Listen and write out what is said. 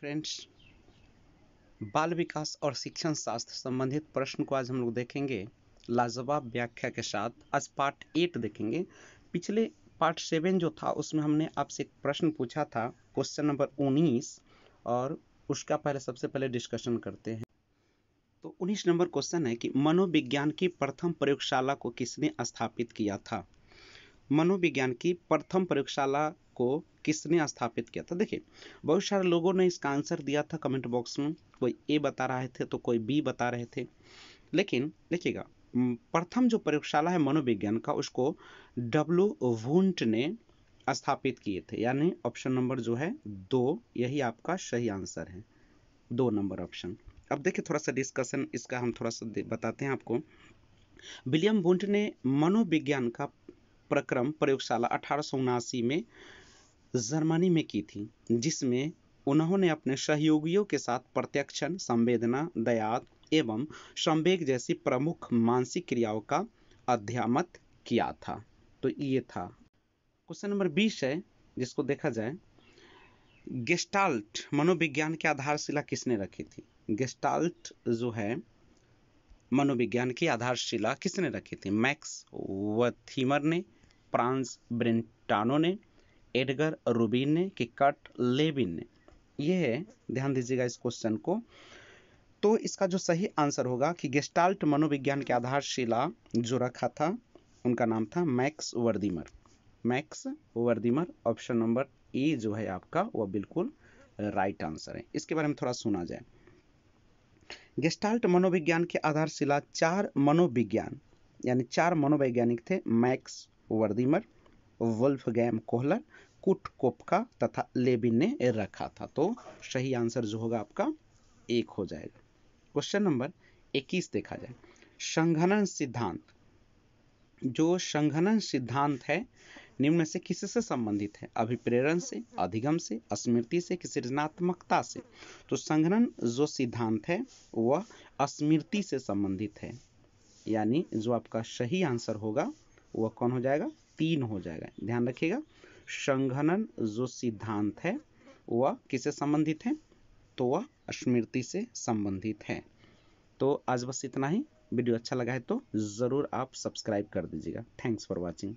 friends बाल विकास और शिक्षण शास्त्र संबंधित प्रश्न को आज हम लोग देखेंगे लाजवाब व्याख्या के साथ आज पार्ट एट देखेंगे पिछले पार्ट सेवन जो था उसमें हमने आपसे एक प्रश्न पूछा था क्वेश्चन नंबर उन्नीस और उसका पहले सबसे पहले डिस्कशन करते हैं तो उन्नीस नंबर क्वेश्चन है कि मनोविज्ञान की प्रथम प्रयोगशाला को किसने स्थापित किया था मनोविज्ञान की प्रथम प्रयोगशाला को किसने स्थापित किया था देखिए बहुत सारे लोगों ने इसका आंसर दिया था कमेंट बॉक्स में कोई ए बता रहे थे तो कोई बी बता रहे थे लेकिन देखिएगा प्रथम जो प्रयोगशाला है मनोविज्ञान का उसको डब्ल्यू वुंट ने स्थापित किए थे यानी ऑप्शन नंबर जो है दो यही आपका सही आंसर है दो नंबर ऑप्शन अब देखिए थोड़ा सा डिस्कशन इसका हम थोड़ा सा बताते हैं आपको विलियम बुंट ने मनोविज्ञान का प्रक्रम प्रयोगशाला अठारह में जर्मनी में की थी जिसमें उन्होंने अपने सहयोगियों के साथ प्रत्यक्षण संवेदना दयात एवं संवेग जैसी प्रमुख मानसिक क्रियाओं का अध्यामत किया था तो ये था क्वेश्चन नंबर बीस है जिसको देखा जाए गेस्टाल्ट मनोविज्ञान की आधारशिला किसने रखी थी गेस्टाल्ट जो है मनोविज्ञान की आधारशिला किसने रखी थी मैक्स वथीमर ने फ्रांस ब्रिंटानो ने एडगर रूबिन ने किकट लेबिन ने ये है ध्यान दीजिएगा इस क्वेश्चन को तो इसका जो सही आंसर होगा कि गेस्टाल्ट मनोविज्ञान के आधारशिला जो रखा था उनका नाम था Max Wertheimer Max Wertheimer option number A जो है आपका वह बिल्कुल राइट आंसर है इसके बारे में थोड़ा सुना जाए गेस्टाल्ट मनोविज्ञान के आधारशिला चार मनोविज्ञान यानी चार मनोवैज्ञानिक थे मैक्स वर्दीमर गैम कोहलर कुट कोपका तथा लेबिन ने रखा था तो सही आंसर जो होगा आपका एक हो जाएगा क्वेश्चन नंबर 21 देखा जाए संघनन सिद्धांत जो संघनन सिद्धांत है निम्न से किसी से संबंधित है अभिप्रेरण से अधिगम से स्मृति से कि सृजनात्मकता से तो संघनन जो सिद्धांत है वह स्मृति से संबंधित है यानी जो आपका सही आंसर होगा वह कौन हो जाएगा तीन हो जाएगा ध्यान रखिएगा संघनन जो सिद्धांत है वह किससे संबंधित है तो वह स्मृति से संबंधित है तो आज बस इतना ही वीडियो अच्छा लगा है तो ज़रूर आप सब्सक्राइब कर दीजिएगा थैंक्स फॉर वॉचिंग